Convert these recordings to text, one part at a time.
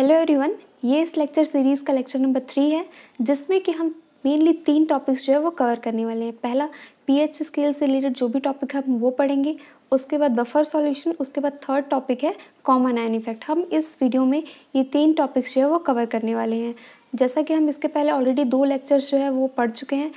hello everyone ये इस lecture series का लेक्चर नंबर थ्री है जिसमें कि हम मेनली तीन टॉपिक्स जो है वो कवर करने वाले हैं पहला पीएच स्केल से रिलेटेड जो भी टॉपिक है हम वो पढ़ेंगे उसके बाद बफर सॉल्यूशन उसके बाद थर्ड टॉपिक है कॉमन आयन इफेक्ट हम इस वीडियो में ये तीन टॉपिक्स जो है वो कवर करने वाले हैं जैसा कि हम इसके पहले ऑलरेडी दो लेक्चर्स जो है वो पढ़ चुके हैं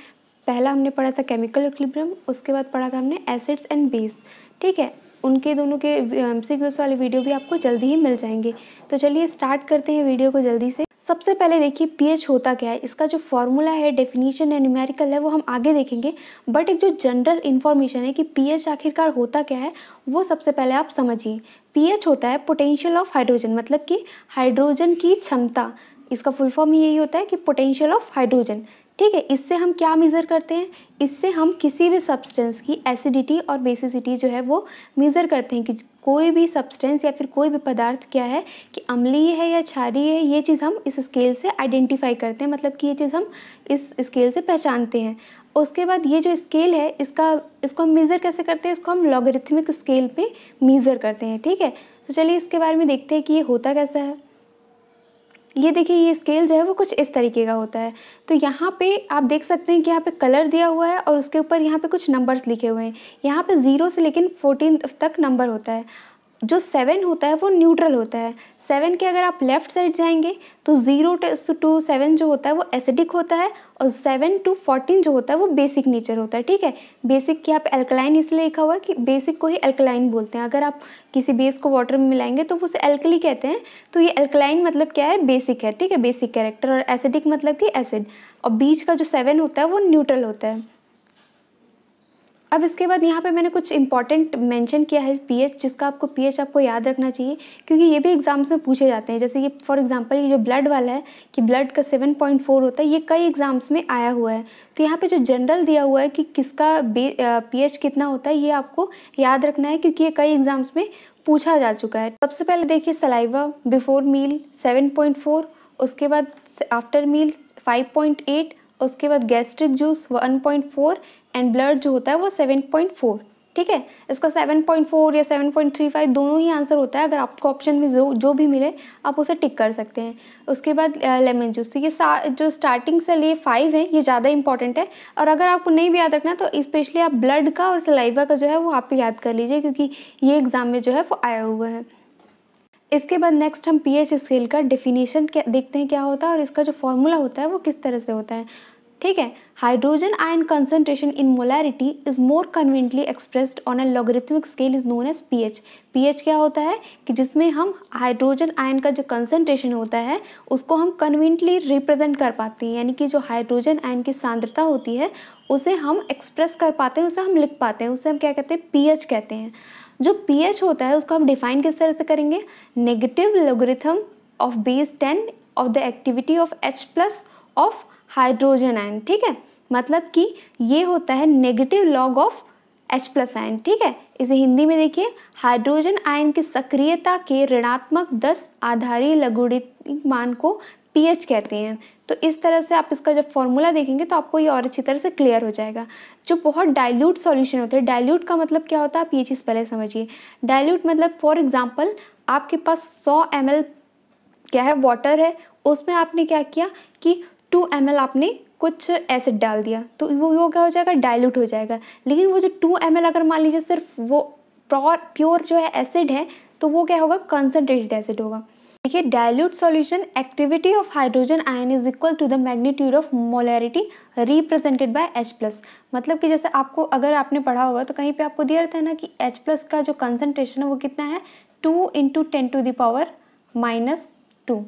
पहला हमने पढ़ा था केमिकल इक्लिब्रियम उसके बाद पढ़ा था हमने एसिड्स एंड बेस ठीक है उनके दोनों के एम वाले वीडियो भी आपको जल्दी ही मिल जाएंगे तो चलिए स्टार्ट करते हैं वीडियो को जल्दी से सबसे पहले देखिए पीएच होता क्या है इसका जो फॉर्मूला है डेफिनेशन है न्यूमेरिकल है वो हम आगे देखेंगे बट एक जो जनरल इन्फॉर्मेशन है कि पीएच आखिरकार होता क्या है वो सबसे पहले आप समझिए पीएच होता है पोटेंशियल ऑफ हाइड्रोजन मतलब कि हाइड्रोजन की क्षमता इसका फुल फॉर्म यही होता है कि पोटेंशियल ऑफ हाइड्रोजन ठीक है इससे हम क्या मेज़र करते हैं इससे हम किसी भी सब्सटेंस की एसिडिटी और बेसिसिटी जो है वो मेज़र करते हैं कि कोई भी सब्सटेंस या फिर कोई भी पदार्थ क्या है कि अम्लीय है या क्षारीय है ये चीज़ हम इस स्केल से आइडेंटिफाई करते हैं मतलब कि ये चीज़ हम इस स्केल से पहचानते हैं उसके बाद ये जो स्केल है इसका इसको हम मेज़र कैसे करते हैं इसको हम लॉगरिथमिक स्केल पर मेज़र करते हैं ठीक है तो चलिए इसके बारे में देखते हैं कि ये होता कैसा है ये देखिए ये स्केल जो है वो कुछ इस तरीके का होता है तो यहाँ पे आप देख सकते हैं कि यहाँ पे कलर दिया हुआ है और उसके ऊपर यहाँ पे कुछ नंबर्स लिखे हुए हैं यहाँ पे ज़ीरो से लेकिन फोर्टीन तक नंबर होता है जो सेवन होता है वो न्यूट्रल होता है सेवन के अगर आप लेफ्ट साइड जाएंगे तो ज़ीरो टू सेवन जो होता है वो एसिडिक होता है और सेवन टू फोर्टीन जो होता है वो बेसिक नेचर होता है ठीक है बेसिक के आप एल्कलाइन इसलिए लिखा हुआ है कि बेसिक को ही एल्कलाइन बोलते हैं अगर आप किसी बेस को वाटर में मिलाएंगे तो उसे एल्कली कहते हैं तो ये एल्कलाइन मतलब क्या है बेसिक है ठीक है बेसिक कैरेक्टर और एसिडिक मतलब कि एसिड और बीच का जो सेवन होता है वो न्यूट्रल होता है अब इसके बाद यहाँ पे मैंने कुछ इंपॉर्टेंट मेंशन किया है पीएच जिसका आपको पीएच आपको याद रखना चाहिए क्योंकि ये भी एग्जाम्स में पूछे जाते हैं जैसे कि फॉर एग्जांपल ये जो ब्लड वाला है कि ब्लड का 7.4 होता है ये कई एग्ज़ाम्स में आया हुआ है तो यहाँ पे जो जनरल दिया हुआ है कि किसका पी कितना होता है ये आपको याद रखना है क्योंकि ये कई एग्ज़ाम्स में पूछा जा चुका है सबसे पहले देखिए सलाइवा बिफोर मील सेवन उसके बाद आफ्टर मील फाइव उसके बाद गैस्ट्रिक जूस 1.4 एंड ब्लड जो होता है वो 7.4 ठीक है इसका 7.4 या 7.35 दोनों ही आंसर होता है अगर आपको ऑप्शन में जो जो भी मिले आप उसे टिक कर सकते हैं उसके बाद लेमन जूस तो ये जो स्टार्टिंग से लिए फाइव है ये ज़्यादा इंपॉर्टेंट है और अगर आपको नहीं भी याद रखना तो स्पेशली आप ब्लड का और सलाइवा का जो है वो आप याद कर लीजिए क्योंकि ये एग्ज़ाम में जो है वो आया हुआ है इसके बाद नेक्स्ट हम पीएच स्केल का डिफिनेशन क्या देखते हैं क्या होता है और इसका जो फॉर्मूला होता है वो किस तरह से होता है ठीक है hydrogen ion concentration in molarity is more conveniently expressed on a logarithmic scale is known as pH pH क्या होता है कि जिसमें हम हाइड्रोजन आयन का जो कंसनट्रेशन होता है उसको हम कन्वीनियंटली रिप्रेजेंट कर पाते हैं यानी कि जो हाइड्रोजन आयन की सांद्रता होती है उसे हम एक्सप्रेस कर पाते हैं उसे हम लिख पाते हैं उसे हम क्या कहते हैं पीएच कहते हैं जो पीएच होता है उसको हम डिफाइन किस तरह से करेंगे negative logarithm of base ten of the activity of H plus of hydrogen ion ठीक है मतलब कि ये होता है negative log of H plus ion ठीक है इसे हिंदी में देखिए हाइड्रोजन आयन की सक्रियता के ऋणात्मक 10 आधारी लघुणित मान को पीएच कहते हैं तो इस तरह से आप इसका जब फॉर्मूला देखेंगे तो आपको ये और अच्छी तरह से क्लियर हो जाएगा जो बहुत डाइल्यूट सॉल्यूशन होते हैं डाइल्यूट का मतलब क्या होता है आप ये चीज़ पहले समझिए डाइल्यूट मतलब फॉर एग्जांपल आपके पास 100 एम क्या है वाटर है उसमें आपने क्या किया कि टू एम आपने कुछ एसिड डाल दिया तो वो वो क्या हो जाएगा डायल्यूट हो जाएगा लेकिन वो जो टू एम अगर मान लीजिए सिर्फ वो प्योर जो है एसिड है तो वो क्या होगा कंसनट्रेटेड एसिड होगा देखिए dilute solution activity of hydrogen ion is equal to the magnitude of molarity represented by H plus मतलब कि जैसे आपको अगर आपने पढ़ा होगा तो कहीं पे आपको दिया रहता है ना कि एच प्लस का जो कंसनट्रेशन है वो कितना है two into ten to the power minus two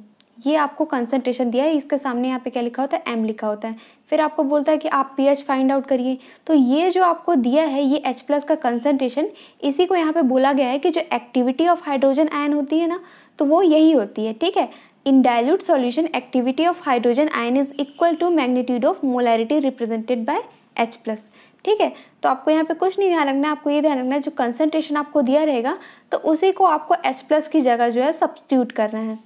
ये आपको कंसंट्रेशन दिया है इसके सामने यहाँ पे क्या लिखा होता है एम लिखा होता है फिर आपको बोलता है कि आप पी एच फाइंड आउट करिए तो ये जो आपको दिया है ये एच प्लस का कंसनट्रेशन इसी को यहाँ पे बोला गया है कि जो एक्टिविटी ऑफ हाइड्रोजन आयन होती है ना तो वो यही होती है ठीक है in dilute solution activity of hydrogen ion is equal to magnitude of molarity represented by H plus ठीक है तो आपको यहाँ पे कुछ नहीं ध्यान रखना आपको ये ध्यान रखना है जो कंसनट्रेशन आपको दिया रहेगा तो उसी को आपको एच प्लस की जगह जो है सब्सिट्यूट करना है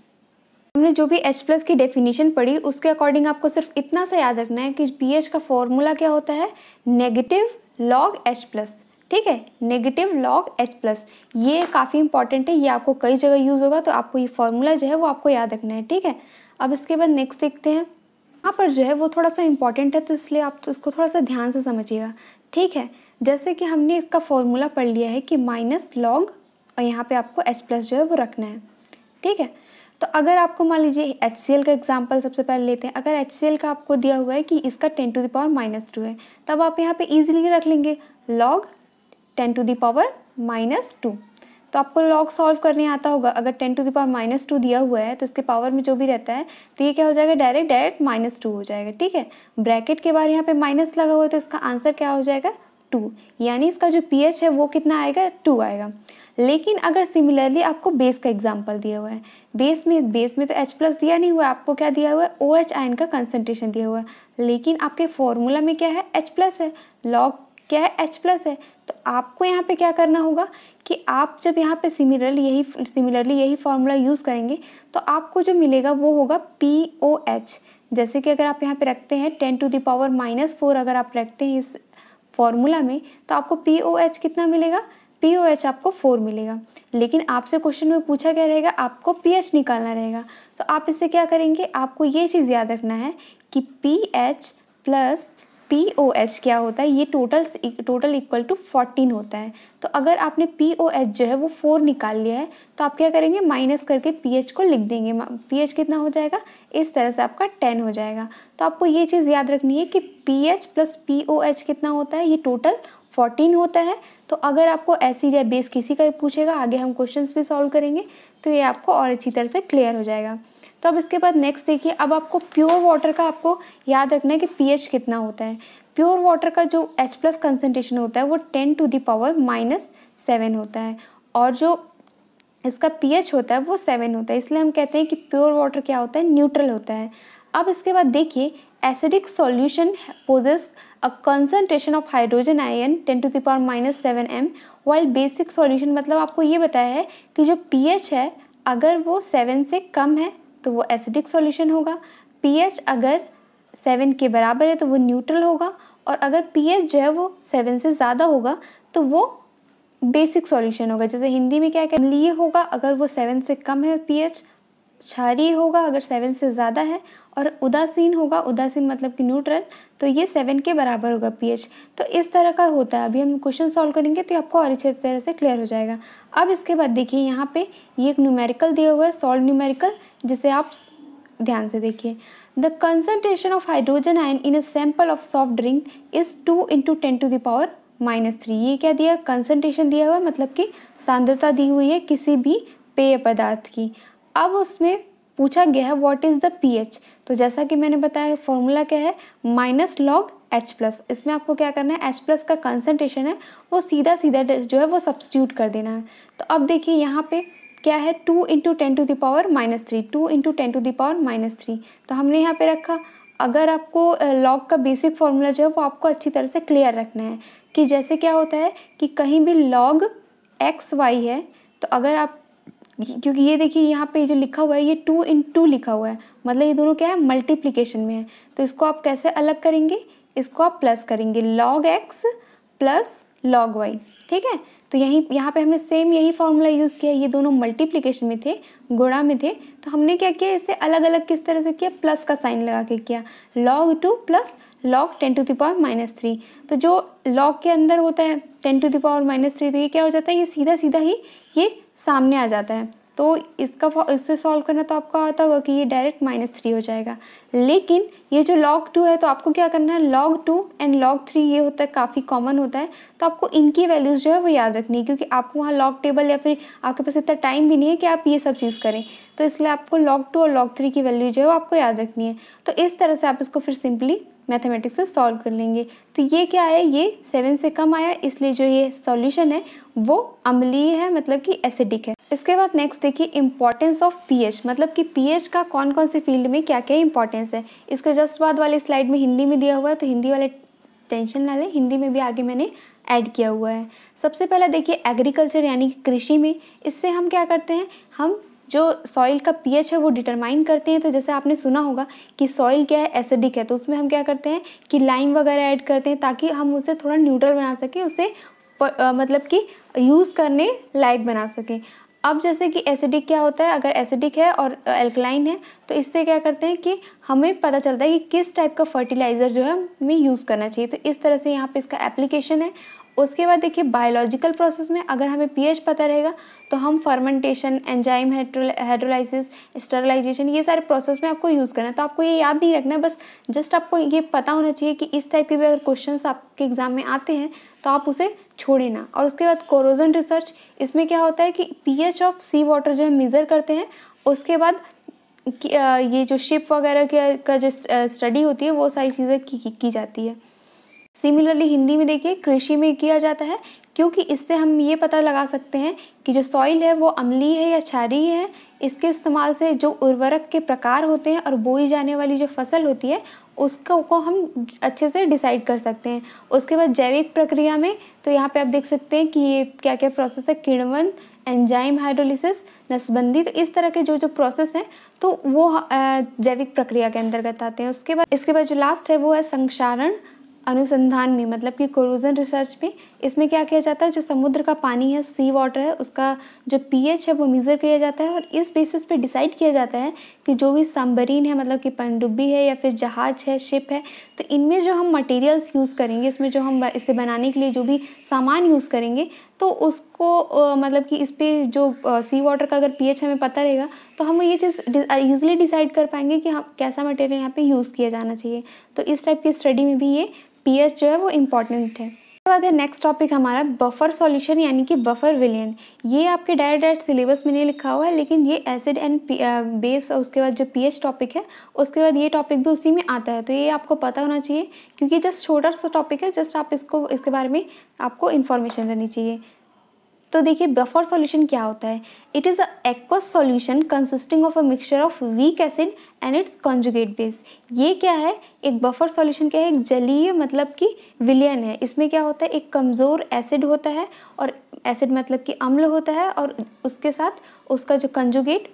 हमने जो भी H प्लस की डेफिनेशन पढ़ी उसके अकॉर्डिंग आपको सिर्फ इतना सा याद रखना है कि पी एच का फॉर्मूला क्या होता है नेगेटिव लॉग एच प्लस ठीक है नेगेटिव लॉग एच प्लस ये काफ़ी इंपॉर्टेंट है ये आपको कई जगह यूज़ होगा तो आपको ये फॉर्मूला जो है वो आपको याद रखना है ठीक है अब इसके बाद नेक्स्ट देखते हैं यहाँ पर जो है वो थोड़ा सा इंपॉर्टेंट है तो इसलिए आप तो इसको थोड़ा सा ध्यान से समझिएगा ठीक है जैसे कि हमने इसका फॉर्मूला पढ़ लिया है कि माइनस लॉग और यहाँ पे आपको एच प्लस जो है वो रखना है ठीक है तो अगर आपको मान लीजिए एच का एग्जाम्पल सबसे पहले लेते हैं अगर एच का आपको दिया हुआ है कि इसका ten to the power minus two है तब आप यहाँ पे इजीली रख लेंगे log ten to the power minus two तो आपको लॉग सॉल्व करने आता होगा अगर ten to the power minus two दिया हुआ है तो इसके पावर में जो भी रहता है तो ये क्या हो जाएगा डायरेक्ट डायरेक्ट माइनस टू हो जाएगा ठीक है ब्रैकेट के बाद यहाँ पे माइनस लगा हुआ है तो इसका आंसर क्या हो जाएगा टू यानी इसका जो पीएच है वो कितना आएगा टू आएगा लेकिन अगर सिमिलरली आपको बेस का एग्जाम्पल दिया हुआ है बेस में बेस में तो एच प्लस दिया नहीं हुआ आपको क्या दिया हुआ है ओ एच आयन का कंसनट्रेशन दिया हुआ है लेकिन आपके फॉर्मूला में क्या है एच प्लस है लॉग क्या है एच प्लस है तो आपको यहाँ पे क्या करना होगा कि आप जब यहाँ पे सिमिलरली यही सिमिलरली यही फार्मूला यूज़ करेंगे तो आपको जो मिलेगा वो होगा पी ओ एच जैसे कि अगर आप यहाँ पे रखते हैं ten to the power minus four अगर आप रखते हैं इस फॉर्मूला में तो आपको पी ओ एच कितना मिलेगा पी ओ एच आपको फोर मिलेगा लेकिन आपसे क्वेश्चन में पूछा क्या रहेगा आपको पी एच निकालना रहेगा तो आप इससे क्या करेंगे आपको ये चीज़ याद रखना है कि P H plus P O H क्या होता है ये total total equal to fourteen होता है तो अगर आपने पी ओ एच जो है वो फोर निकाल लिया है तो आप क्या करेंगे माइनस करके पी एच को लिख देंगे पी एच कितना हो जाएगा इस तरह से आपका टेन हो जाएगा तो आपको ये चीज़ याद रखनी है कि P H plus P O H कितना होता है ये टोटल फोर्टीन होता है तो अगर आपको एसिड या बेस किसी का भी पूछेगा आगे हम क्वेश्चन भी सॉल्व करेंगे तो ये आपको और अच्छी तरह से क्लियर हो जाएगा तो अब इसके बाद नेक्स्ट देखिए अब आपको प्योर वाटर का आपको याद रखना है कि पीएच कितना होता है प्योर वाटर का जो एच प्लस कंसनट्रेशन होता है वो ten to the power minus seven होता है और जो इसका पीएच होता है वो सेवन होता है इसलिए हम कहते हैं कि प्योर वाटर क्या होता है न्यूट्रल होता है अब इसके बाद देखिए acidic solution possess a concentration of hydrogen ion ten to the power minus seven M while basic solution मतलब आपको ये बताया है कि जो पीएच है अगर वो सेवन से कम है तो वो एसिडिक सॉल्यूशन होगा पीएच अगर सेवन के बराबर है तो वो न्यूट्रल होगा और अगर पीएच जो है वो सेवन से ज़्यादा होगा तो वो बेसिक सॉल्यूशन होगा जैसे हिंदी में क्या क्या लिए होगा अगर वो सेवन से कम है पीएच क्षारी होगा अगर सेवन से ज़्यादा है और उदासीन होगा उदासीन मतलब कि न्यूट्रल तो ये सेवन के बराबर होगा पीएच तो इस तरह का होता है अभी हम क्वेश्चन सॉल्व करेंगे तो आपको और अच्छी तरह से क्लियर हो जाएगा अब इसके बाद देखिए यहाँ पे ये एक न्यूमेरिकल दिया हुआ है सॉल्व न्यूमेरिकल जिसे आप ध्यान से देखिए the concentration of hydrogen ion in a sample of soft drink is two into ten to power minus three ये क्या दिया कंसनट्रेशन दिया हुआ है मतलब कि सांद्रता दी हुई है किसी भी पेय पदार्थ की अब उसमें पूछा गया है व्हाट इज़ द पीएच तो जैसा कि मैंने बताया फॉर्मूला क्या है माइनस लॉग एच प्लस इसमें आपको क्या करना है एच प्लस का कंसनट्रेशन है वो सीधा सीधा जो है वो सब्सिट्यूट कर देना है तो अब देखिए यहाँ पे क्या है two into ten to the power minus three two into ten to the power minus three तो हमने यहाँ पे रखा अगर आपको लॉग का बेसिक फॉर्मूला जो है वो आपको अच्छी तरह से क्लियर रखना है कि जैसे क्या होता है कि कहीं भी लॉग एक्स वाई है तो अगर आप क्योंकि ये देखिए यहाँ पे जो लिखा हुआ है ये टू इन टू लिखा हुआ है मतलब ये दोनों क्या है मल्टीप्लीकेशन में है तो इसको आप कैसे अलग करेंगे इसको आप प्लस करेंगे log X plus log Y ठीक है तो यही यहाँ पे हमने सेम यही फॉर्मूला यूज़ किया ये दोनों मल्टीप्लीकेशन में थे गुणा में थे तो हमने क्या किया इसे अलग अलग किस तरह से किया प्लस का साइन लगा के किया log two plus log ten to power minus three तो जो लॉग के अंदर होता है ten to power minus three तो ये क्या हो जाता है ये सीधा सीधा ही ये सामने आ जाता है तो इसका इससे सॉल्व करना तो आपका आता होगा कि ये डायरेक्ट माइनस थ्री हो जाएगा लेकिन ये जो लॉग टू है तो आपको क्या करना है log two and log three ये होता है काफ़ी कॉमन होता है तो आपको इनकी वैल्यूज़ जो है वो याद रखनी है क्योंकि आपको वहाँ लॉग टेबल या फिर आपके पास इतना टाइम भी नहीं है कि आप ये सब चीज़ करें तो इसलिए आपको लॉग टू और लॉग थ्री की वैल्यू जो है वो आपको याद रखनी है तो इस तरह से आप इसको फिर सिंपली मैथमेटिक्स से सॉल्व कर लेंगे तो ये क्या आया ये सेवन से कम आया इसलिए जो ये सॉल्यूशन है वो अम्लीय है मतलब कि एसिडिक है इसके बाद नेक्स्ट देखिए इंपॉर्टेंस ऑफ पीएच मतलब कि पीएच का कौन कौन से फील्ड में क्या क्या इंपॉर्टेंस है इसके जस्ट बाद वाले स्लाइड में हिंदी में दिया हुआ है तो हिंदी वाले टेंशन ना लें हिंदी में भी आगे मैंने ऐड किया हुआ है सबसे पहला देखिए एग्रीकल्चर यानी कि कृषि में इससे हम क्या करते हैं हम जो सॉइल का पीएच है वो डिटरमाइन करते हैं तो जैसे आपने सुना होगा कि सॉइल क्या है एसिडिक है तो उसमें हम क्या करते हैं कि लाइम वगैरह ऐड करते हैं ताकि हम उसे थोड़ा न्यूट्रल बना सकें उसे पर, आ, मतलब कि यूज़ करने लायक बना सकें अब जैसे कि एसिडिक क्या होता है अगर एसिडिक है और एल्कलाइन है तो इससे क्या करते हैं कि हमें पता चलता है कि किस टाइप का फर्टिलाइज़र जो है हमें यूज़ करना चाहिए तो इस तरह से यहाँ पे इसका एप्लीकेशन है उसके बाद देखिए बायोलॉजिकल प्रोसेस में अगर हमें पीएच पता रहेगा तो हम फर्मेंटेशन एंजाइम हाइड्रोलाइसिस स्टरलाइजेशन ये सारे प्रोसेस में आपको यूज़ करना है तो आपको ये याद नहीं रखना है बस जस्ट आपको ये पता होना चाहिए कि इस टाइप के भी अगर क्वेश्चन आपके एग्जाम में आते हैं तो आप उसे छोड़े ना और उसके बाद कोरोजन रिसर्च इसमें क्या होता है कि पी ऑफ सी वाटर जो हम मेज़र करते हैं उसके बाद ये जो शिप वगैरह का जो स्टडी होती है वो सारी चीज़ें की, की, की जाती है सिमिलरली हिंदी में देखिए कृषि में किया जाता है क्योंकि इससे हम ये पता लगा सकते हैं कि जो सॉइल है वो अम्लीय है या क्षारीय है इसके इस्तेमाल से जो उर्वरक के प्रकार होते हैं और बोई जाने वाली जो फसल होती है उसको को हम अच्छे से डिसाइड कर सकते हैं उसके बाद जैविक प्रक्रिया में तो यहाँ पे आप देख सकते हैं कि ये क्या क्या प्रोसेस है किणवन एंजाइम हाइड्रोलिसिस नसबंदी तो इस तरह के जो जो प्रोसेस हैं तो वो जैविक प्रक्रिया के अंतर्गत आते हैं उसके बाद इसके बाद जो लास्ट है वो है संक्षारण अनुसंधान में मतलब कि कोरोजन रिसर्च में इसमें क्या किया जाता है जो समुद्र का पानी है सी वाटर है उसका जो पीएच है वो मेज़र किया जाता है और इस बेसिस पे डिसाइड किया जाता है कि जो भी सांबरीन है मतलब कि पनडुब्बी है या फिर जहाज है शिप है तो इनमें जो हम मटेरियल्स यूज़ करेंगे इसमें जो हम इसे बनाने के लिए जो भी सामान यूज़ करेंगे तो उसको मतलब कि इस पर जो सी वाटर का अगर पी हमें पता रहेगा तो हम ये चीज़ ईजिली डिसाइड कर पाएंगे कि हम कैसा मटेरियल यहाँ पर यूज़ किया जाना चाहिए तो इस टाइप की स्टडी में भी ये पीएच जो है वो इम्पॉर्टेंट है उसके बाद है नेक्स्ट टॉपिक हमारा बफर सॉल्यूशन यानी कि बफर विलियन ये आपके डायरेक्ट डायरेक्ट सिलेबस में नहीं लिखा हुआ है लेकिन ये एसिड एंड बेस उसके बाद जो पीएच टॉपिक है उसके बाद ये टॉपिक भी उसी में आता है तो ये आपको पता होना चाहिए क्योंकि जस्ट छोटा सा टॉपिक है जस्ट आप इसको इसके बारे में आपको इन्फॉर्मेशन रहनी चाहिए तो देखिए बफर सॉल्यूशन क्या होता है it is a aqueous solution consisting of a mixture of weak acid and its conjugate base ये क्या है एक बफर सॉल्यूशन क्या है एक जलीय मतलब कि विलियन है इसमें क्या होता है एक कमज़ोर एसिड होता है और एसिड मतलब कि अम्ल होता है और उसके साथ उसका जो कंजुगेट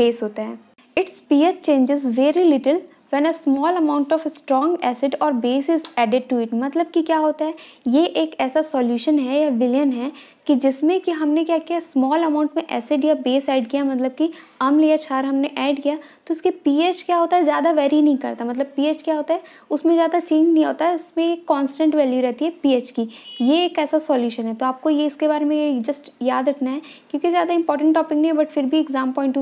बेस होता है its pH changes very little when a small amount of strong acid और base is added to it मतलब कि क्या होता है ये एक ऐसा सॉल्यूशन है या विलियन है कि जिसमें कि हमने क्या किया स्मॉल अमाउंट में एसिड या बेस ऐड किया मतलब कि अम्ल या क्षार हमने ऐड किया तो इसके पीएच क्या होता है ज़्यादा वेरी नहीं करता मतलब पीएच क्या होता है उसमें ज़्यादा चेंज नहीं होता है इसमें एक कॉन्स्टेंट वैल्यू रहती है पीएच की ये एक ऐसा सॉल्यूशन है तो आपको ये इसके बारे में जस्ट याद रखना है क्योंकि ज़्यादा इंपॉर्टेंट टॉपिक नहीं है बट फिर भी एग्जाम पॉइंट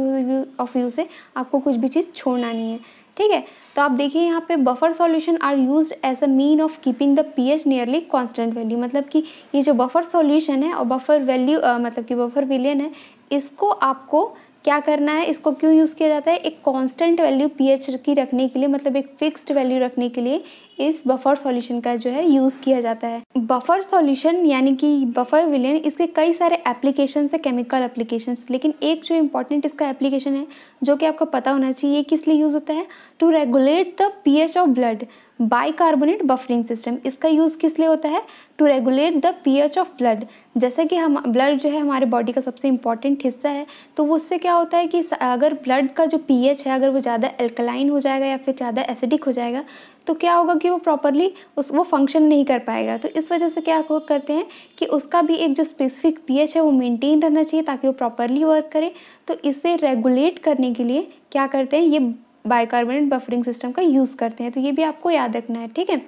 ऑफ व्यू से आपको कुछ भी चीज़ छोड़ना नहीं है ठीक है तो आप देखिए यहाँ पे buffer solution are use as a mean of keeping the pH nearly constant value मतलब कि ये जो बफर सॉल्यूशन है और बफर वैल्यू मतलब कि बफर विलियन है इसको आपको क्या करना है इसको क्यों यूज़ किया जाता है एक कांस्टेंट वैल्यू पीएच की रखने के लिए मतलब एक फिक्स्ड वैल्यू रखने के लिए इस बफर सॉल्यूशन का जो है यूज़ किया जाता है बफर सॉल्यूशन यानी कि बफर विलियन इसके कई सारे एप्लीकेशन है केमिकल एप्लीकेशन लेकिन एक जो इंपॉर्टेंट इसका एप्लीकेशन है जो कि आपको पता होना चाहिए किस लिए यूज़ होता है to regulate the P of blood bicarbonate buffering system इसका यूज़ किस लिए होता है to regulate the pH of blood जैसे कि हम ब्लड जो है हमारे बॉडी का सबसे इंपॉर्टेंट हिस्सा है तो उससे क्या होता है कि अगर ब्लड का जो पीएच है अगर वो ज़्यादा एल्कलाइन हो जाएगा या फिर ज़्यादा एसिडिक हो जाएगा तो क्या होगा कि वो प्रॉपरली उस वो फंक्शन नहीं कर पाएगा तो इस वजह से क्या करते हैं कि उसका भी एक जो स्पेसिफिक पी है वो मेनटेन रहना चाहिए ताकि वो प्रॉपरली वर्क करे तो इसे रेगुलेट करने के लिए क्या करते हैं ये बाइकार्बोनेट बफरिंग सिस्टम का यूज़ करते हैं तो ये भी आपको याद रखना है ठीक है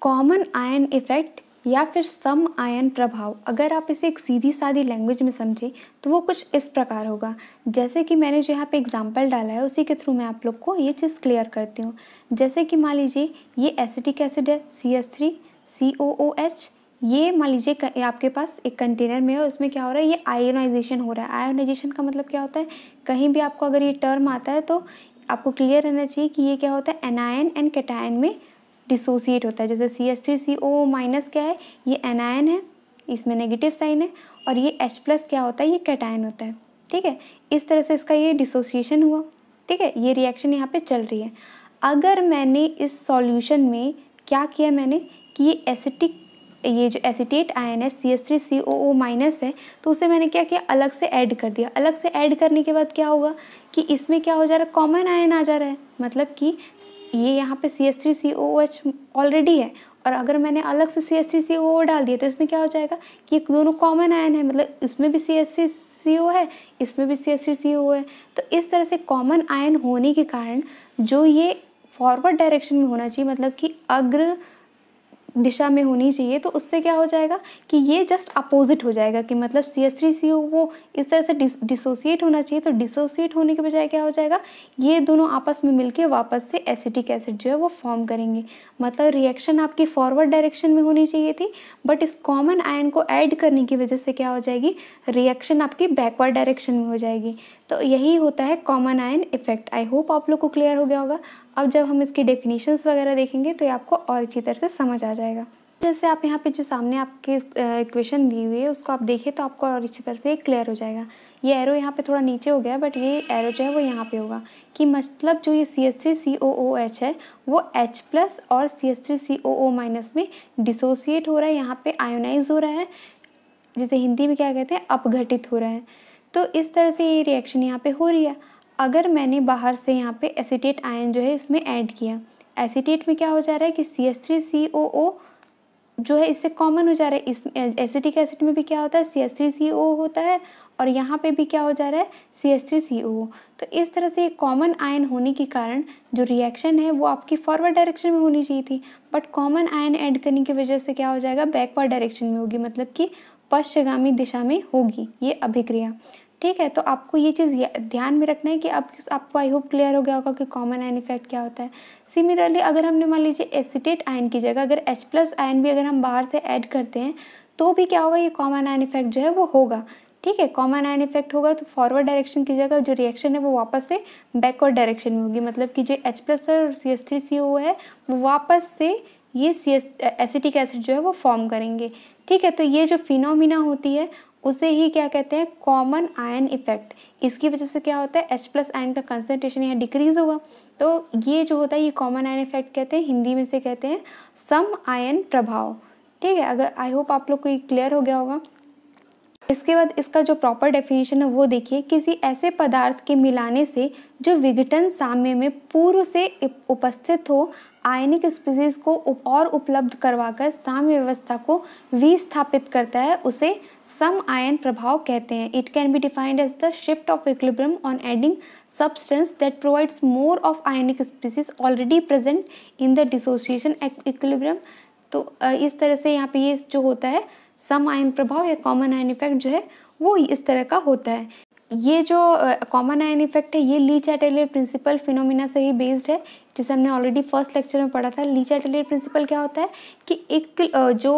कॉमन आयन इफेक्ट या फिर सम आयन प्रभाव अगर आप इसे एक सीधी सादी लैंग्वेज में समझें तो वो कुछ इस प्रकार होगा जैसे कि मैंने जो यहाँ पे एग्जांपल डाला है उसी के थ्रू मैं आप लोग को ये चीज़ क्लियर करती हूँ जैसे कि मान लीजिए ये एसिटिक एसिड है C S three C O O H ये मान लीजिए आपके पास एक कंटेनर में है उसमें क्या हो रहा है ये आयोनाइजेशन हो रहा है आयोनाइजेशन का मतलब क्या होता है कहीं भी आपको अगर ये टर्म आता है तो आपको क्लियर रहना चाहिए कि ये क्या होता है एनायन एंड कैटायन में डिसोसिएट होता है जैसे C S three C O minus क्या है ये एनायन है इसमें नेगेटिव साइन है और ये एच प्लस क्या होता है ये कैटायन होता है ठीक है इस तरह से इसका ये डिसोसिएशन हुआ ठीक है ये रिएक्शन यहाँ पे चल रही है अगर मैंने इस सॉल्यूशन में क्या किया मैंने कि ये एसिटिक ये जो एसीटेट आयन है C S three C O O minus है तो उसे मैंने क्या किया अलग से ऐड कर दिया अलग से ऐड करने के बाद क्या होगा कि इसमें क्या हो जा रहा है कॉमन आयन आ जा रहा है मतलब कि ये यहाँ पे C S three C O O H already है और अगर मैंने अलग से सी एस थ्री सी ओ डाल दिया तो इसमें क्या हो जाएगा कि दोनों कॉमन आयन है मतलब इसमें भी सी एस थ्री सी ओ है इसमें भी सी एस थ्री सी ओ है तो इस तरह से कॉमन आयन होने के कारण जो ये फॉरवर्ड डायरेक्शन में होना चाहिए मतलब कि अग्र दिशा में होनी चाहिए तो उससे क्या हो जाएगा कि ये जस्ट अपोजिट हो जाएगा कि मतलब सी एस थ्री सी ओ वो इस तरह से डिस डिसोसिएट होना चाहिए तो डिसोसिएट होने के बजाय क्या हो जाएगा ये दोनों आपस में मिलके वापस से एसिटिक एसिड जो है वो फॉर्म करेंगे मतलब रिएक्शन आपकी फॉरवर्ड डायरेक्शन में होनी चाहिए थी बट इस कॉमन आयन को ऐड करने की वजह से क्या हो जाएगी रिएक्शन आपकी बैकवर्ड डायरेक्शन में हो जाएगी तो यही होता है common ion effect I hope आप लोग को क्लियर हो गया होगा अब जब हम इसकी डेफिनेशंस वगैरह देखेंगे तो ये आपको और अच्छी तरह से समझ आ जाएगा जैसे आप यहाँ पे जो सामने आपके इक्वेशन दी हुई है उसको आप देखें तो आपको और अच्छी तरह से क्लियर हो जाएगा ये एरो यहाँ पे थोड़ा नीचे हो गया बट ये एरो जो है वो यहाँ पे होगा कि मतलब जो ये C S three C O O H है वो एच प्लस और C S three C O O minus में डिसोसिएट हो रहा है यहाँ पे आयोनाइज हो रहा है जिसे हिंदी में क्या कहते हैं अपघटित हो रहा है तो इस तरह से ये रिएक्शन यहाँ पे हो रही है अगर मैंने बाहर से यहाँ पे एसीटेट आयन जो है इसमें ऐड किया एसीटेट में क्या हो जा रहा है कि सी एस थ्री सी ओ ओ जो है इससे कॉमन हो जा रहा है इस एसिटिक एसिड में भी क्या होता है सी एस थ्री सी ओ होता है और यहाँ पे भी क्या हो जा रहा है सी एस थ्री सी ओ तो इस तरह से कॉमन आयन होने के कारण जो रिएक्शन है वो आपकी फॉरवर्ड डायरेक्शन में होनी चाहिए थी बट कॉमन आयन ऐड करने की वजह से क्या हो जाएगा बैकवर्ड डायरेक्शन में होगी मतलब कि पश्चगामी दिशा में होगी ये अभिक्रिया ठीक है तो आपको ये चीज़ ध्यान में रखना है कि आप आपको आई होप क्लियर हो गया होगा कि कॉमन आयन इफेक्ट क्या होता है सिमिलरली अगर हमने मान लीजिए एसिटेट आयन की जगह अगर एच प्लस आयन भी अगर हम बाहर से ऐड करते हैं तो भी क्या होगा ये कॉमन आयन इफेक्ट जो है वो होगा ठीक है कॉमन आयन इफेक्ट होगा तो फॉरवर्ड डायरेक्शन की जगह जो रिएक्शन है वो वापस से बैकवर्ड डायरेक्शन में होगी मतलब कि जो एच प्लस है और सी एस थ्री सी ओ है वो वापस से ये सी एस एसिटिक एसिड जो है वो फॉर्म करेंगे ठीक है तो ये जो फिनोमिना होती है उसे ही क्या कहते हैं कॉमन आयन इफेक्ट इसकी वजह से क्या होता है एच प्लस आयन का कंसनट्रेशन यहाँ डिक्रीज हुआ तो ये जो होता है ये कॉमन आयन इफेक्ट कहते हैं हिंदी में से कहते हैं सम आयन प्रभाव ठीक है अगर आई होप आप लोग को ये क्लियर हो गया होगा इसके बाद इसका जो प्रॉपर डेफिनेशन है वो देखिए किसी ऐसे पदार्थ के मिलाने से जो विघटन साम्य में पूर्व से उपस्थित हो आयनिक स्पीसीज को और उपलब्ध करवाकर साम्य व्यवस्था को विस्थापित करता है उसे सम आयन प्रभाव कहते हैं it can be defined as the shift of equilibrium on adding substance that provides more of ionic species already present in the dissociation equilibrium तो इस तरह से यहाँ पे ये जो होता है सम आयन प्रभाव या कॉमन आयन इफेक्ट जो है वो इस तरह का होता है ये जो कॉमन आयन इफेक्ट है ये ली चैटेलियर प्रिंसिपल फिनोमिना से ही बेस्ड है जैसे हमने ऑलरेडी फर्स्ट लेक्चर में पढ़ा था लीचा एटोलेट प्रिंसिपल क्या होता है कि एक जो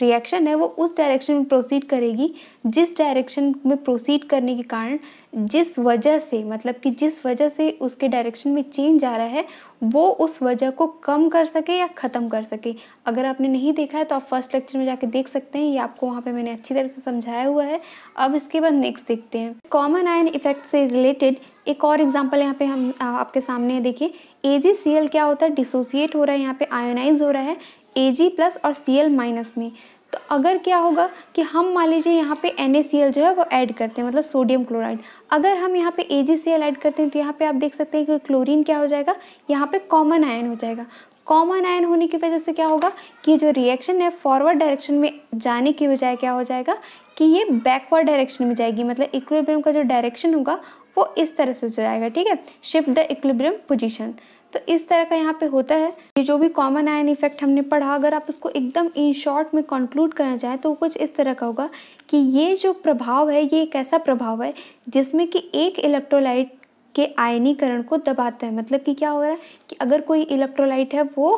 रिएक्शन है वो उस डायरेक्शन में प्रोसीड करेगी जिस डायरेक्शन में प्रोसीड करने के कारण जिस वजह से मतलब कि जिस वजह से उसके डायरेक्शन में चेंज आ रहा है वो उस वजह को कम कर सके या ख़त्म कर सके अगर आपने नहीं देखा है तो आप फर्स्ट लेक्चर में जाके देख सकते हैं ये आपको वहाँ पे मैंने अच्छी तरह से समझाया हुआ है अब इसके बाद नेक्स्ट देखते हैं कॉमन आयन इफेक्ट से रिलेटेड एक और एग्जाम्पल यहाँ पे हम आ, आपके सामने देखिए ए जी सी एल क्या होता है डिसोसिएट हो रहा है यहाँ पे आयोनाइज हो रहा है ए जी प्लस और सी एल माइनस में तो अगर क्या होगा कि हम मान लीजिए यहाँ पे एन जो है वो ऐड करते हैं मतलब सोडियम क्लोराइड अगर हम यहाँ पे ए ऐड करते हैं तो यहाँ पे आप देख सकते हैं कि क्लोरीन क्या हो जाएगा यहाँ पे कॉमन आयन हो जाएगा कॉमन आयन होने की वजह से क्या होगा कि जो रिएक्शन है फॉरवर्ड डायरेक्शन में जाने की बजाय क्या हो जाएगा कि ये बैकवर्ड डायरेक्शन में जाएगी मतलब इक्विलिब्रियम का जो डायरेक्शन होगा वो इस तरह से जाएगा ठीक है शिफ्ट द इक्लिब्रियम पोजिशन तो इस तरह का यहाँ पे होता है ये जो भी कॉमन आयन इफेक्ट हमने पढ़ा अगर आप उसको एकदम इन शॉर्ट में कंक्लूड करना चाहें तो कुछ इस तरह का होगा कि ये जो प्रभाव है ये एक ऐसा प्रभाव है जिसमें कि एक इलेक्ट्रोलाइट के आयनीकरण को दबाता है मतलब कि क्या हो रहा है कि अगर कोई इलेक्ट्रोलाइट है वो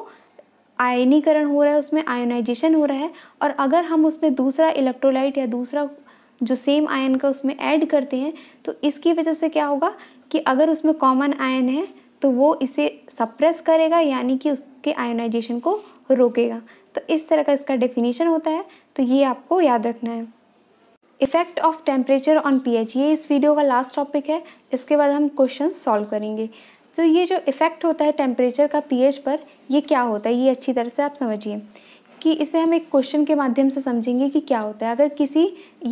आयनीकरण हो रहा है उसमें आयोनाइजेशन हो रहा है और अगर हम उसमें दूसरा इलेक्ट्रोलाइट या दूसरा जो सेम आयन का उसमें ऐड करते हैं तो इसकी वजह से क्या होगा कि अगर उसमें कॉमन आयन है तो वो इसे सप्रेस करेगा यानी कि उसके आयोनाइजेशन को रोकेगा तो इस तरह का इसका डेफिनेशन होता है तो ये आपको याद रखना है effect of temperature on pH ये इस वीडियो का लास्ट टॉपिक है इसके बाद हम क्वेश्चन सॉल्व करेंगे तो ये जो इफ़ेक्ट होता है टेम्परेचर का पीएच पर ये क्या होता है ये अच्छी तरह से आप समझिए कि इसे हम एक क्वेश्चन के माध्यम से समझेंगे कि क्या होता है अगर किसी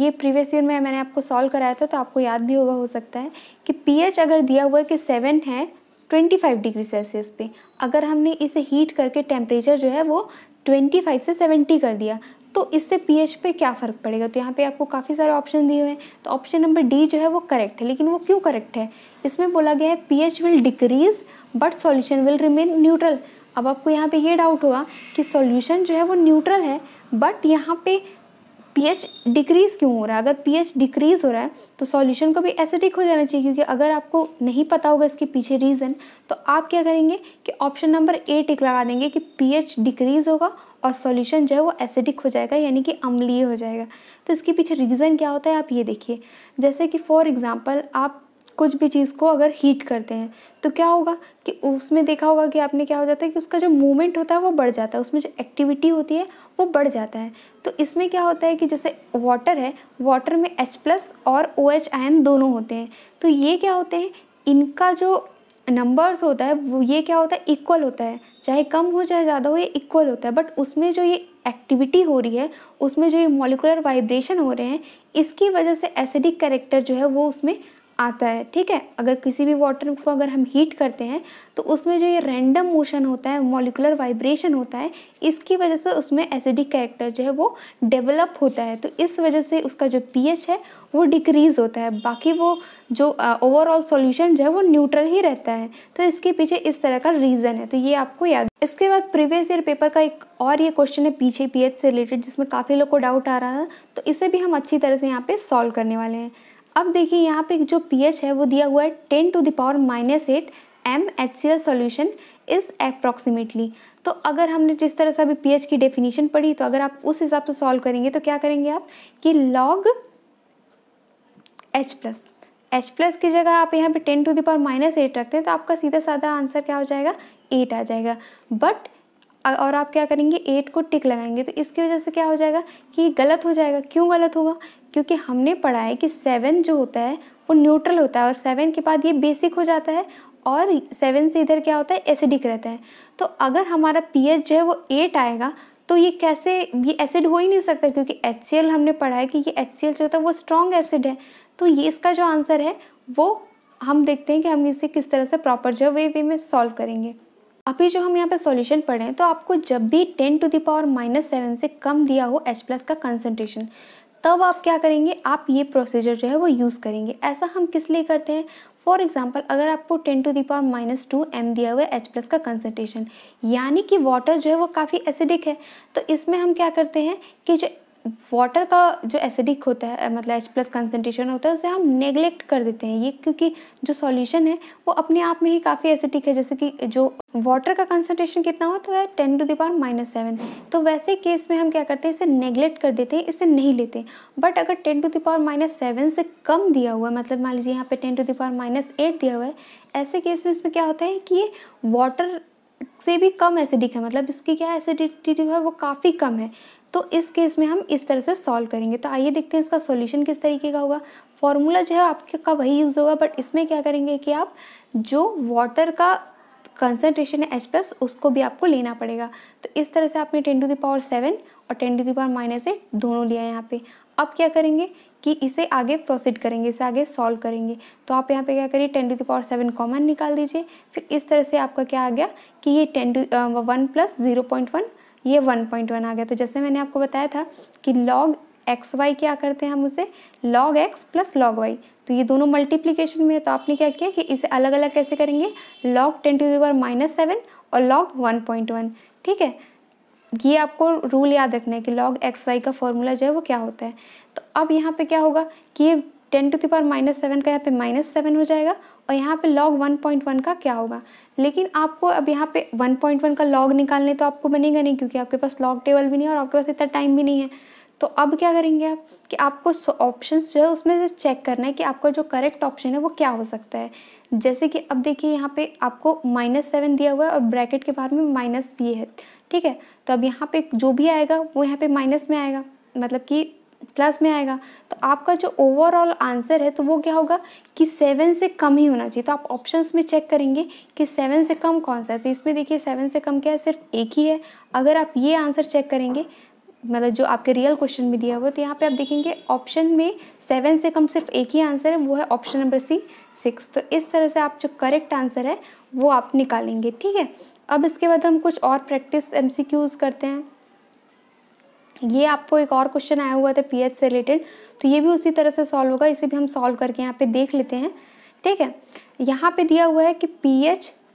ये प्रीवियस ईयर में मैंने आपको सॉल्व कराया था तो आपको याद भी होगा हो सकता है कि पी अगर दिया हुआ है कि सेवन है 25 डिग्री सेल्सियस पे अगर हमने इसे हीट करके टेम्परेचर जो है वो 25 से 70 कर दिया तो इससे पीएच पे क्या फ़र्क पड़ेगा तो यहाँ पे आपको काफ़ी सारे ऑप्शन दिए हुए हैं तो ऑप्शन नंबर डी जो है वो करेक्ट है लेकिन वो क्यों करेक्ट है इसमें बोला गया है pH will decrease but solution will remain neutral अब आपको यहाँ पे ये डाउट होगा कि सॉल्यूशन जो है वो न्यूट्रल है बट यहाँ पे पीएच डिक्रीज़ क्यों हो रहा है अगर पीएच डिक्रीज़ हो रहा है तो सॉल्यूशन को भी एसिडिक हो जाना चाहिए क्योंकि अगर आपको नहीं पता होगा इसके पीछे रीज़न तो आप क्या करेंगे कि ऑप्शन नंबर ए टिक लगा देंगे कि पीएच डिक्रीज़ होगा और सॉल्यूशन जो है वो एसिडिक हो जाएगा यानी कि अम्लीय हो जाएगा तो इसके पीछे रीज़न क्या होता है आप ये देखिए जैसे कि फॉर एग्ज़ाम्पल आप कुछ भी चीज़ को अगर हीट करते हैं तो क्या होगा कि उसमें देखा होगा कि आपने क्या हो जाता है कि उसका जो मूवमेंट होता है वो बढ़ जाता है उसमें जो एक्टिविटी होती है वो बढ़ जाता है तो इसमें क्या होता है कि जैसे वाटर है वाटर में एच प्लस और ओ OH एच आयन दोनों होते हैं तो ये क्या होते हैं इनका जो नंबर्स होता है वो ये क्या होता है इक्वल होता है चाहे कम हो चाहे ज़्यादा हो ये इक्वल होता है बट उसमें जो ये एक्टिविटी हो रही है उसमें जो ये मॉलिकुलर वाइब्रेशन हो रहे हैं इसकी वजह से एसिडिक करेक्टर जो है वो उसमें आता है ठीक है अगर किसी भी वाटर को अगर हम हीट करते हैं तो उसमें जो ये रैंडम मोशन होता है मॉलिकुलर वाइब्रेशन होता है इसकी वजह से उसमें एसिडिक कैरेक्टर जो है वो डेवलप होता है तो इस वजह से उसका जो पीएच है वो डिक्रीज़ होता है बाकी वो जो ओवरऑल सॉल्यूशन जो है वो न्यूट्रल ही रहता है तो इसके पीछे इस तरह का रीज़न है तो ये आपको याद इसके बाद प्रीवियस ईयर पेपर का एक और ये क्वेश्चन है पीछे पीएच से रिलेटेड जिसमें काफ़ी लोग को डाउट आ रहा है तो इसे भी हम अच्छी तरह से यहाँ पे सॉल्व करने वाले हैं अब देखिए यहाँ पे जो पीएच है वो दिया हुआ है ten to the power minus eight M H C L solution is approximately तो अगर हमने जिस तरह से अभी पी की डेफिनेशन पढ़ी तो अगर आप उस हिसाब से सॉल्व करेंगे तो क्या करेंगे आप कि log H plus H plus की जगह आप यहाँ पे ten to the power minus eight रखते हैं तो आपका सीधा साधा आंसर क्या हो जाएगा एट आ जाएगा बट और आप क्या करेंगे एट को टिक लगाएंगे तो इसकी वजह से क्या हो जाएगा कि गलत हो जाएगा क्यों गलत होगा क्योंकि हमने पढ़ा है कि सेवन जो होता है वो न्यूट्रल होता है और सेवन के बाद ये बेसिक हो जाता है और सेवन से इधर क्या होता है एसिडिक रहता है तो अगर हमारा एच जो है वो एट आएगा तो ये कैसे ये एसिड हो ही नहीं सकता क्योंकि एच हमने पढ़ा है कि ये एच जो होता है वो स्ट्रॉन्ग एसिड है तो ये इसका जो आंसर है वो हम देखते हैं कि हम इसे किस तरह से प्रॉपर जो वे वे में सॉल्व करेंगे अभी जो हम यहाँ पे सॉल्यूशन पढ़े हैं तो आपको जब भी ten to power minus seven से कम दिया हो एच प्लस का कंसनट्रेशन तब आप क्या करेंगे आप ये प्रोसीजर जो है वो यूज़ करेंगे ऐसा हम किस लिए करते हैं फॉर एग्जाम्पल अगर आपको ten to power minus two M दिया हुआ है एच प्लस का कंसनट्रेशन यानी कि वाटर जो है वो काफ़ी एसिडिक है तो इसमें हम क्या करते हैं कि जो वाटर का जो एसिडिक होता है मतलब एच प्लस कंसनट्रेशन होता है उसे हम नेग्लेक्ट कर देते हैं ये क्योंकि जो सॉल्यूशन है वो अपने आप में ही काफ़ी एसिडिक है जैसे कि जो वाटर का कंसनट्रेशन कितना होता है ten to the power minus seven तो वैसे केस में हम क्या करते हैं इसे नेग्लेक्ट कर देते हैं इसे नहीं लेते बट अगर ten to the power minus seven से कम दिया हुआ है मतलब मान लीजिए यहाँ पे ten to the power minus eight दिया हुआ है ऐसे केस में इसमें क्या होता है कि ये वाटर से भी कम एसिडिक है मतलब इसकी क्या एसिडिटी जो है वो काफ़ी कम है तो इस केस में हम इस तरह से सॉल्व करेंगे तो आइए देखते हैं इसका सॉल्यूशन किस तरीके का होगा फॉर्मूला जो है आपके का वही यूज़ होगा बट इसमें क्या करेंगे कि आप जो वाटर का कंसनट्रेशन है एच प्लस उसको भी आपको लेना पड़ेगा तो इस तरह से आपने ten to the power seven और ten to the power minus eight दोनों लिया है यहाँ पे अब क्या करेंगे कि इसे आगे प्रोसीड करेंगे इसे आगे सॉल्व करेंगे तो आप यहाँ पे क्या करिए ten to the power seven common निकाल दीजिए फिर इस तरह से आपका क्या आ गया कि ये ten to one plus zero point one ये वन पॉइंट वन आ गया तो जैसे मैंने आपको बताया था कि लॉग एक्स वाई क्या करते हैं हम उसे log X plus log Y तो ये दोनों मल्टीप्लीकेशन में है तो आपने क्या किया कि इसे अलग अलग कैसे करेंगे log ten to the power minus seven और लॉग वन पॉइंट वन ठीक है ये आपको रूल याद रखना है कि लॉग एक्स वाई का फॉर्मूला जो है वो क्या होता है तो अब यहाँ पे क्या होगा कि ये ten to the power minus seven का यहाँ पे माइनस सेवन हो जाएगा और यहाँ पे लॉग वन पॉइंट वन का क्या होगा लेकिन आपको अब यहाँ पे वन पॉइंट वन का लॉग निकालने तो आपको बनेगा नहीं क्योंकि आपके पास लॉग टेबल भी नहीं है और आपके पास इतना टाइम भी नहीं है तो अब क्या करेंगे आप कि आपको ऑप्शन जो है उसमें से चेक करना है कि आपका जो करेक्ट ऑप्शन है वो क्या हो सकता है जैसे कि अब देखिए यहाँ पे आपको माइनस सेवन दिया हुआ है और ब्रैकेट के बाहर में माइनस ये है ठीक है तो अब यहाँ पे जो भी आएगा वो यहाँ पे माइनस में आएगा मतलब कि प्लस में आएगा तो आपका जो ओवरऑल आंसर है तो वो क्या होगा कि सेवन से कम ही होना चाहिए तो आप ऑप्शंस में चेक करेंगे कि सेवन से कम कौन सा है तो इसमें देखिए सेवन से कम क्या है सिर्फ एक ही है अगर आप ये आंसर चेक करेंगे मतलब जो आपके रियल क्वेश्चन में दिया हुआ तो यहाँ पे आप देखेंगे ऑप्शन में सेवन से कम सिर्फ एक ही आंसर है वो है ऑप्शन नंबर सी सिक्स तो इस तरह से आप जो करेक्ट आंसर है वो आप निकालेंगे ठीक है अब इसके बाद हम कुछ और प्रैक्टिस एम करते हैं ये आपको एक और क्वेश्चन आया हुआ था पी से रिलेटेड तो ये भी उसी तरह से सॉल्व होगा इसे भी हम सॉल्व करके यहाँ पर देख लेते हैं ठीक है यहाँ पे दिया हुआ है कि पी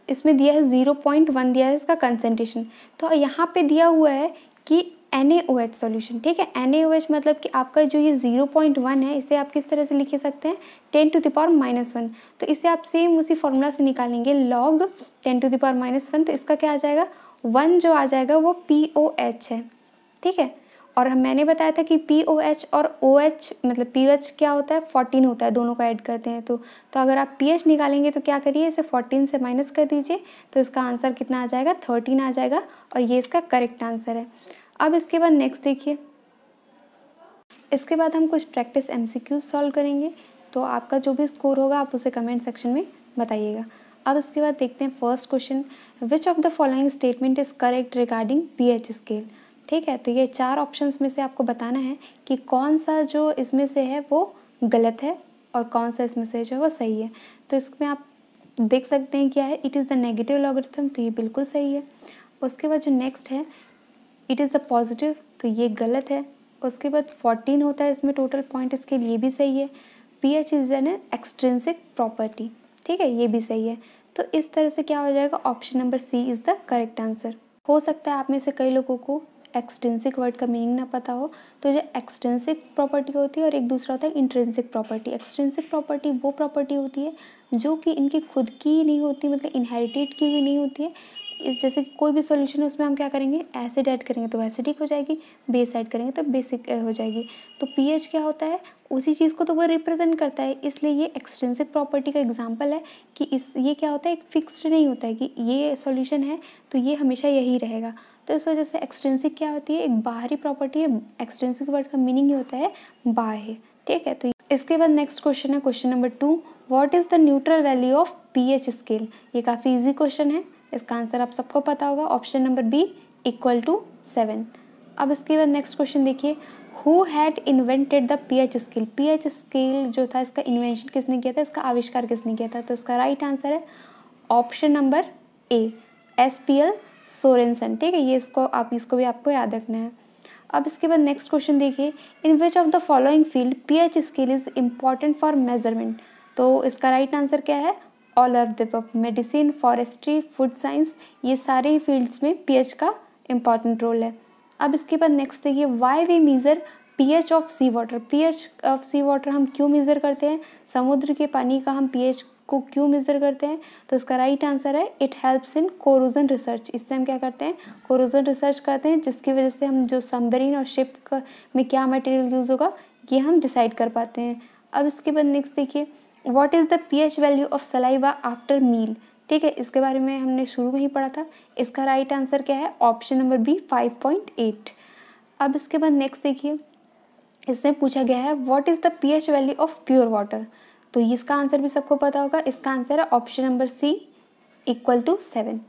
इसमें दिया है ज़ीरो पॉइंट वन दिया है इसका कंसेंट्रेशन तो यहाँ पे दिया हुआ है कि N A O H solution ठीक है एन ए ओ एच मतलब कि आपका जो ये जीरो पॉइंट वन है इसे आप किस तरह से लिख सकते हैं ten to the power minus one तो इसे आप सेम उसी फॉर्मूला से निकालेंगे log ten to the power minus one तो इसका क्या आ जाएगा वन जो आ जाएगा वो पी ओ एच है ठीक है और मैंने बताया था कि पी ओ एच और ओ एच मतलब पी एच क्या होता है फोर्टीन होता है दोनों को ऐड करते हैं तो तो अगर आप पी एच निकालेंगे तो क्या करिए इसे फोर्टीन से माइनस कर दीजिए तो इसका आंसर कितना आ जाएगा थर्टीन आ जाएगा और ये इसका करेक्ट आंसर है अब इसके बाद नेक्स्ट देखिए इसके बाद हम कुछ practice M C Q solve करेंगे तो आपका जो भी स्कोर होगा आप उसे कमेंट सेक्शन में बताइएगा अब इसके बाद देखते हैं first question which of the following statement is correct regarding P H scale ठीक है तो ये चार ऑप्शन में से आपको बताना है कि कौन सा जो इसमें से है वो गलत है और कौन सा इसमें से जो है वो सही है तो इसमें आप देख सकते हैं क्या है it is the negative logarithm तो ये बिल्कुल सही है उसके बाद जो नेक्स्ट है इट इज़ द पॉजिटिव तो ये गलत है उसके बाद फोर्टीन होता है इसमें टोटल पॉइंट इसके लिए भी सही है P H is an extrinsic property ठीक है ये भी सही है तो इस तरह से क्या हो जाएगा option number C is the correct answer हो सकता है आप में से कई लोगों को एक्सटेंसिक वर्ड का मीनिंग ना पता हो तो जो एक्सटेंसिक प्रॉपर्टी होती है और एक दूसरा होता है इंट्रेंसिक प्रॉपर्टी एक्सटेंसिक प्रॉपर्टी वो प्रॉपर्टी होती है जो कि इनकी खुद की नहीं होती मतलब इनहेरिटेड की भी नहीं होती है इस जैसे कोई भी सॉल्यूशन है उसमें हम क्या करेंगे एसिड ऐड करेंगे तो एसिडिक हो जाएगी बेस ऐड करेंगे तो बेसिक हो जाएगी तो पीएच क्या होता है उसी चीज़ को तो वो रिप्रेजेंट करता है इसलिए ये एक्सटेंसिक प्रॉपर्टी का एग्जाम्पल है कि इस ये क्या होता है एक फिक्स्ड नहीं होता है कि ये सॉल्यूशन है तो ये हमेशा यही रहेगा तो इस वजह से एक्सटेंसिक क्या होती है एक बाहरी प्रॉपर्टी है एक्सटेंसिक वर्ड का मीनिंग ही होता है बाह्य ठीक है तो इसके बाद नेक्स्ट क्वेश्चन है question number two what is the neutral value of pH scale ये काफ़ी इजी क्वेश्चन है इसका आंसर आप सबको पता होगा option number B equal to seven अब इसके बाद नेक्स्ट क्वेश्चन देखिए who had invented the P H scale P H scale जो था इसका इन्वेंशन किसने किया था इसका आविष्कार किसने किया था तो इसका राइट right आंसर है option number A S P L Sorensen ठीक है ये इसको आप इसको भी आपको याद रखना है अब इसके बाद नेक्स्ट क्वेश्चन देखिए in which of the following field P H scale is important for measurement तो इसका राइट right आंसर क्या है all of the medicine forestry food science ये सारे फील्ड्स में पीएच का इम्पॉर्टेंट रोल है अब इसके बाद नेक्स्ट देखिए why we measure H of sea water H of sea water हम क्यों मेज़र करते हैं समुद्र के पानी का हम एच को क्यों मेज़र करते हैं तो इसका राइट right आंसर है it helps in corrosion research इससे हम क्या करते हैं कोरोजन रिसर्च करते हैं जिसकी वजह से हम जो सम्बरीन और शिप में क्या मटेरियल यूज़ होगा ये हम डिसाइड कर पाते हैं अब इसके बाद नेक्स्ट देखिए what is the P H value of saliva after meal ठीक है इसके बारे में हमने शुरू में ही पढ़ा था इसका राइट आंसर क्या है ऑप्शन नंबर बी 5.8 अब इसके बाद नेक्स्ट देखिए इसमें पूछा गया है what is the pH value of pure water तो इसका आंसर भी सबको पता होगा इसका आंसर है option number C equal to seven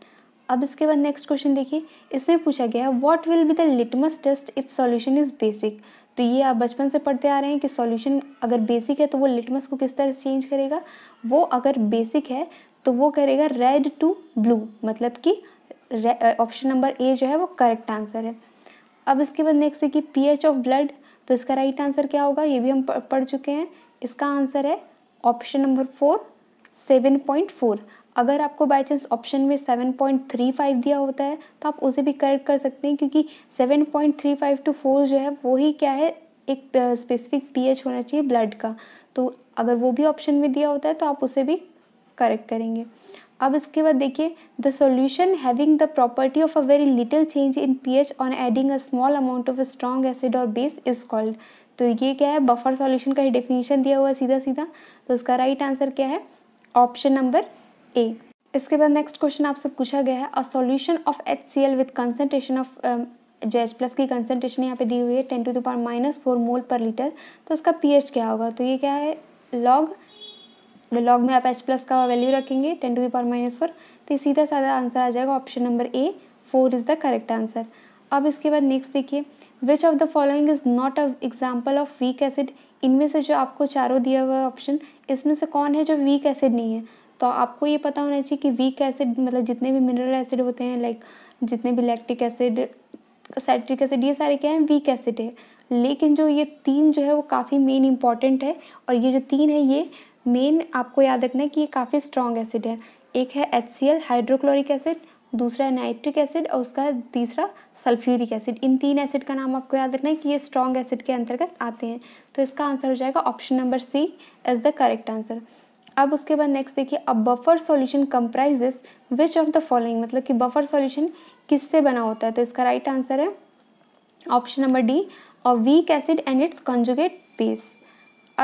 अब इसके बाद नेक्स्ट क्वेश्चन देखिए इसमें पूछा गया है what will be the litmus test if solution is basic तो ये आप बचपन से पढ़ते आ रहे हैं कि सॉल्यूशन अगर बेसिक है तो वो लिटमस को किस तरह चेंज करेगा वो अगर बेसिक है तो वो करेगा रेड टू ब्लू मतलब कि ऑप्शन नंबर ए जो है वो करेक्ट आंसर है अब इसके बाद नेक्स्ट है कि पी ऑफ ब्लड तो इसका राइट right आंसर क्या होगा ये भी हम पढ़ चुके हैं इसका आंसर है option number four seven point four अगर आपको बाई चांस ऑप्शन में 7.35 दिया होता है तो आप उसे भी करेक्ट कर सकते हैं क्योंकि 7.35 टू 4 जो है वो ही क्या है एक स्पेसिफिक पीएच होना चाहिए ब्लड का तो अगर वो भी ऑप्शन में दिया होता है तो आप उसे भी करेक्ट करेंगे अब इसके बाद देखिए the solution having the property of a very little change in H on adding a small amount of strong acid और बेस इज कॉल्ड तो ये क्या है बफर सॉल्यूशन का ही डेफिनेशन दिया हुआ है सीधा सीधा तो इसका राइट right आंसर क्या है ऑप्शन नंबर ए इसके बाद नेक्स्ट क्वेश्चन आपसे पूछा गया है a solution of H C L with concentration of जो एच प्लस की कंसनट्रेशन यहाँ पे दी हुई है ten to the minus four mole per litre तो उसका पी एच क्या होगा तो ये क्या है लॉग लॉग में आप एच प्लस का वैल्यू रखेंगे ten to the minus four तो ये सीधा साधा आंसर आ जाएगा option number A four is the correct answer अब इसके बाद नेक्स्ट देखिए which of the following is not a example of weak acid इनमें से जो आपको चारों दिया हुआ ऑप्शन इसमें से कौन है जो वीक एसिड नहीं है तो आपको ये पता होना चाहिए कि वीक एसिड मतलब जितने भी मिनरल एसिड होते हैं लाइक जितने भी लैक्टिक एसिड साइट्रिक एसिड ये सारे क्या हैं वीक एसिड है लेकिन जो ये तीन जो है वो काफ़ी मेन इंपॉर्टेंट है और ये जो तीन है ये मेन आपको याद रखना है कि ये काफ़ी स्ट्रॉन्ग एसिड है एक है H C L hydrochloric acid दूसरा है नाइट्रिक एसिड और उसका तीसरा सल्फ्यूरिक एसिड इन तीन एसिड का नाम आपको याद रखना है कि ये स्ट्रॉन्ग एसिड के अंतर्गत आते हैं तो इसका आंसर हो जाएगा option number C is the correct answer अब उसके बाद नेक्स्ट देखिए अब buffer solution comprises which of the following मतलब कि बफर सॉल्यूशन किससे बना होता है तो इसका राइट आंसर है option number D a weak acid and its conjugate base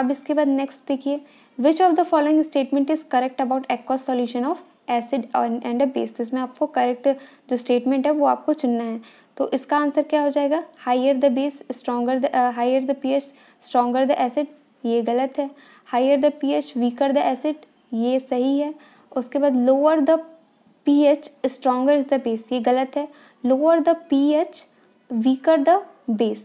अब इसके बाद नेक्स्ट देखिए which of the following statement is correct about aqua solution of acid and a base तो इसमें आपको करेक्ट जो स्टेटमेंट है वो आपको चुनना है तो इसका आंसर क्या हो जाएगा higher the base stronger the higher the P H stronger the acid ये गलत है higher the pH weaker the acid ये सही है उसके बाद lower the pH stronger is the base ये गलत है lower the pH weaker the base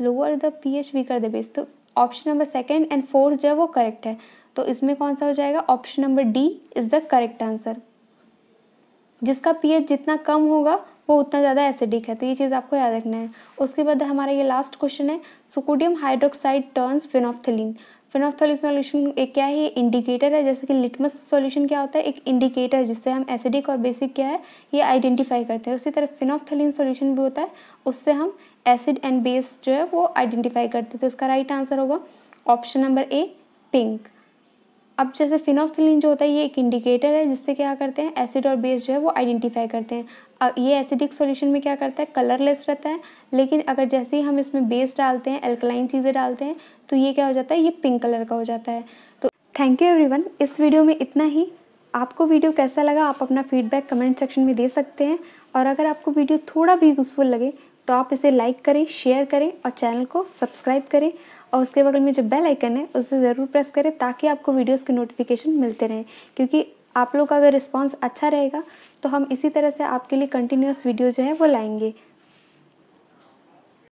lower the pH weaker the base तो option number second and fourth जो है वो करेक्ट है तो इसमें कौन सा हो जाएगा option number D is the correct answer जिसका पीएच जितना कम होगा वो उतना ज़्यादा एसिडिक है तो ये चीज़ आपको याद रखना है उसके बाद हमारा ये लास्ट क्वेश्चन है sodium hydroxide turns phenolphthalein phenolphthalein solution एक क्या है इंडिकेटर है जैसे कि लिटमस सॉल्यूशन क्या होता है एक इंडिकेटर जिससे हम एसिडिक और बेसिक क्या है ये आइडेंटिफाई करते हैं उसी तरह फिनोफ्थोलिन सॉल्यूशन भी होता है उससे हम एसिड एंड बेस जो है वो आइडेंटिफाई करते हैं तो इसका राइट आंसर होगा ऑप्शन नंबर ए पिंक अब जैसे फिनोफ्थिलिन जो होता है ये एक इंडिकेटर है जिससे क्या करते हैं एसिड और बेस जो है वो आइडेंटिफाई करते हैं ये एसिडिक सॉल्यूशन में क्या करता है कलरलेस रहता है लेकिन अगर जैसे ही हम इसमें बेस डालते हैं एल्कलाइन चीज़ें डालते हैं तो ये क्या हो जाता है ये पिंक कलर का हो जाता है तो थैंक यू एवरीवन इस वीडियो में इतना ही आपको वीडियो कैसा लगा आप अपना फीडबैक कमेंट सेक्शन में दे सकते हैं और अगर आपको वीडियो थोड़ा भी यूज़फुल लगे तो आप इसे लाइक करें शेयर करें और चैनल को सब्सक्राइब करें और उसके बगल में जो बेल आइकन है उसे ज़रूर प्रेस करें ताकि आपको वीडियोस के नोटिफिकेशन मिलते रहें क्योंकि आप लोग का अगर रिस्पॉन्स अच्छा रहेगा तो हम इसी तरह से आपके लिए कंटिन्यूस वीडियो जो है वो लाएंगे